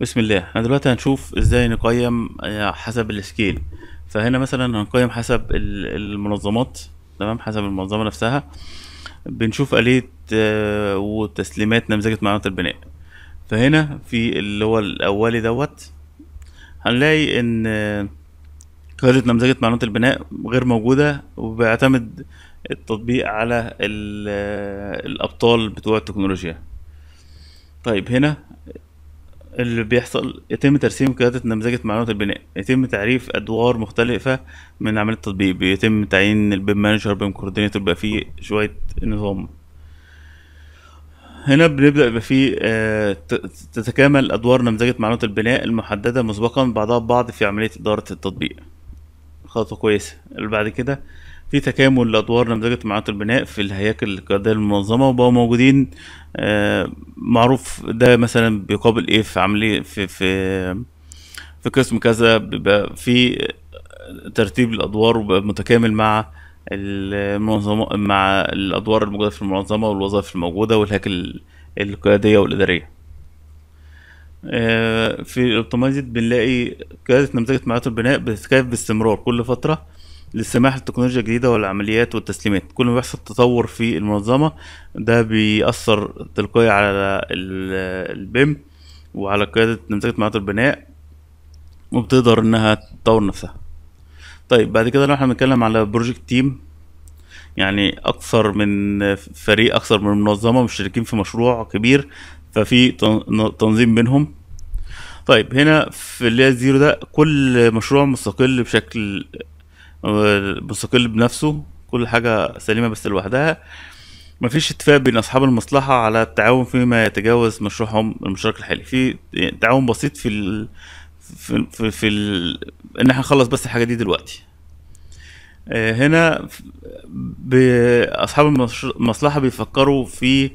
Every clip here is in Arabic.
بسم الله احنا دلوقتي هنشوف ازاي نقيم آه، حسب السكيل فهنا مثلا هنقيم حسب المنظمات تمام حسب المنظمه نفسها بنشوف آلية آه، وتسليمات نمذجة معلومات البناء فهنا في اللي هو الأولي دوت هنلاقي إن قيادة نمذجة معلومات البناء غير موجودة وبيعتمد التطبيق على آه، الأبطال بتوع التكنولوجيا طيب هنا اللي بيحصل يتم ترسيم قيادة نمذجة معلومات البناء يتم تعريف أدوار مختلفة من عملية التطبيق بيتم تعيين البيم مانجر بيم كوردينيتور بقى فيه شوية نظام هنا بنبدأ يبقى فيه آه، تتكامل أدوار نمذجة معلومات البناء المحددة مسبقا بعضها ببعض في عملية إدارة التطبيق خطوة كويسة اللي بعد كده في تكامل لادوار نمذجه معاهده البناء في الهياكل القياديه للمنظمه وبقوا موجودين آه، معروف ده مثلا بيقابل ايه في عمليه في في في قسم كذا بيبقى في ترتيب الادوار وبقى متكامل مع المنظمه مع الادوار الموجوده في المنظمه والوظائف الموجوده والهياكل القياديه والاداريه آه، في الاوبتمايزد بنلاقي قياده نمذجه معاهده البناء بتتكيف باستمرار كل فتره للسماح للتكنولوجيا الجديدة والعمليات والتسليمات كل ما بيحصل تطور في المنظمة ده بيأثر تلقائي على البيم وعلى قيادة نمذجة معادلة البناء وبتقدر انها تطور نفسها طيب بعد كده لو احنا بنتكلم على بروجكت تيم يعني اكثر من فريق اكثر من منظمه مشتركين في مشروع كبير ففي تنظيم بينهم طيب هنا في اللي هي الزيرو ده كل مشروع مستقل بشكل مستقل بنفسه كل حاجة سليمة بس لوحدها مفيش اتفاق بين أصحاب المصلحة على التعاون فيما يتجاوز مشروعهم المشترك الحالي في تعاون بسيط في ال... في في, في ال... إن احنا نخلص بس الحاجة دي دلوقتي آه، هنا أصحاب المصلحة بيفكروا في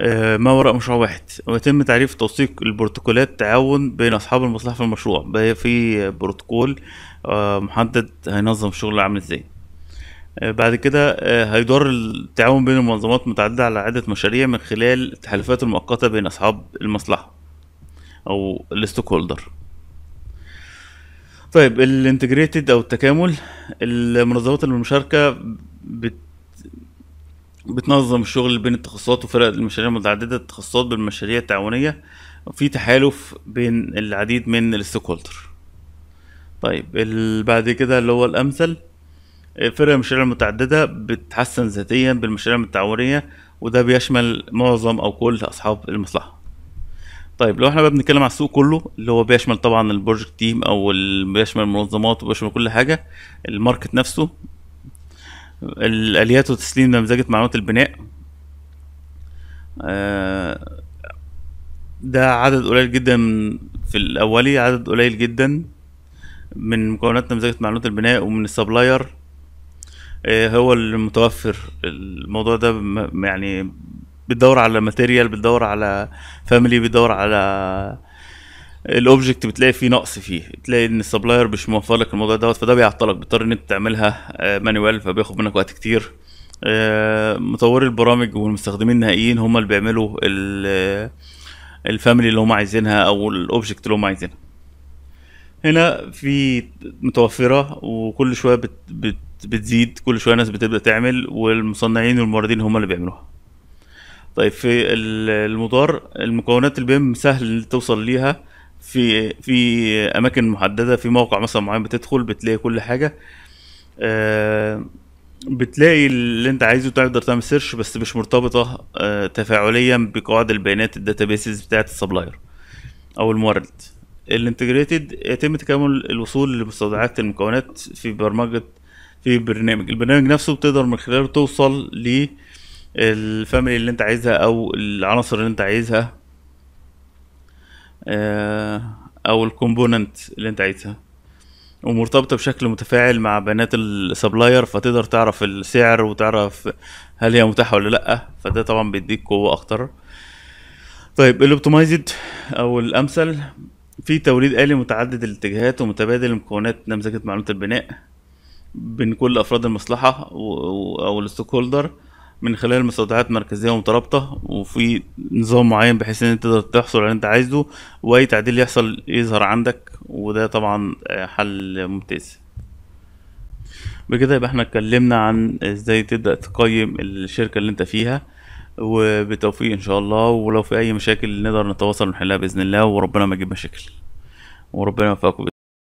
آه، ما وراء مشروع واحد ويتم تعريف توثيق البروتوكولات تعاون بين أصحاب المصلحة في المشروع بقى في بروتوكول آه، محدد هينظم الشغل عامل ازاي آه، بعد كده هيدور التعاون بين المنظمات متعددة على عدة مشاريع من خلال التحالفات المؤقتة بين أصحاب المصلحة أو الستوك هولدر طيب الانتجريتد أو التكامل المنظمات المشاركة بت بتنظم الشغل بين التخصصات وفرق المشاريع متعددة التخصصات بالمشاريع التعاونية وفي تحالف بين العديد من الستوك هولدر طيب بعد كده اللي هو الأمثل فرق المشاريع المتعددة بتحسن ذاتيا بالمشاريع التعاونية وده بيشمل معظم أو كل أصحاب المصلحة طيب لو احنا بقى بنتكلم على السوق كله اللي هو بيشمل طبعا البروجكت تيم او بيشمل المنظمات وبيشمل كل حاجه الماركت نفسه الاليات وتسليم نمذجه معلومات البناء آه، ده عدد قليل جدا في الاولي عدد قليل جدا من مكونات نمذجه معلومات البناء ومن السبلاير آه، هو المتوفر الموضوع ده يعني بتدور على ماتيريال بتدور على فاميلي بتدور على الاوبجكت بتلاقي فيه نقص فيه تلاقي ان السبلاير مش موفر لك الموضوع دوت فده بيعطلك بتضطر ان انت تعملها مانوال آه، فبياخد منك وقت كتير آه، مطوري البرامج والمستخدمين النهائيين هم اللي بيعملوا آه، الفاميلي اللي هم عايزينها او الاوبجكت اللي هم عايزينها هنا في متوفره وكل شويه بت بت بتزيد كل شويه ناس بتبدا تعمل والمصنعين والموردين هم اللي بيعملوها طيب في المضار المكونات البيم سهل توصل ليها في في اماكن محدده في موقع مثلا معين بتدخل بتلاقي كل حاجه آه بتلاقي اللي انت عايزه تقدر تعمل سيرش بس مش مرتبطه آه تفاعليا بقواعد البيانات الداتابيسز بتاعه السبلاير او المورد الانتجريتد يتم تكامل الوصول لمستودعات المكونات في برمجه في برنامج البرنامج نفسه بتقدر من خلاله توصل للفاميلي اللي انت عايزها او العناصر اللي انت عايزها آه، او الكومبوننت اللي انت عايزها ومرتبطه بشكل متفاعل مع بيانات السبلاير فتقدر تعرف السعر وتعرف هل هي متاحه ولا لا فده طبعا بيديك قوه اكتر طيب الاوبتمايزد او الامثل في توليد آلي متعدد الاتجاهات ومتبادل مكونات نمذجة معلومات البناء بين كل أفراد المصلحة أو الستوك هولدر من خلال مستودعات مركزيه ومترابطه وفي نظام معين بحيث ان انت تقدر تحصل على اللي انت عايزه واي تعديل يحصل يظهر عندك وده طبعا آه، حل ممتاز بكده يبقى احنا اتكلمنا عن ازاي تبدا تقيم الشركه اللي انت فيها وبالتوفيق ان شاء الله ولو في اي مشاكل نقدر نتواصل ونحلها باذن الله وربنا ما يجيب مشاكل وربنا يوفقكم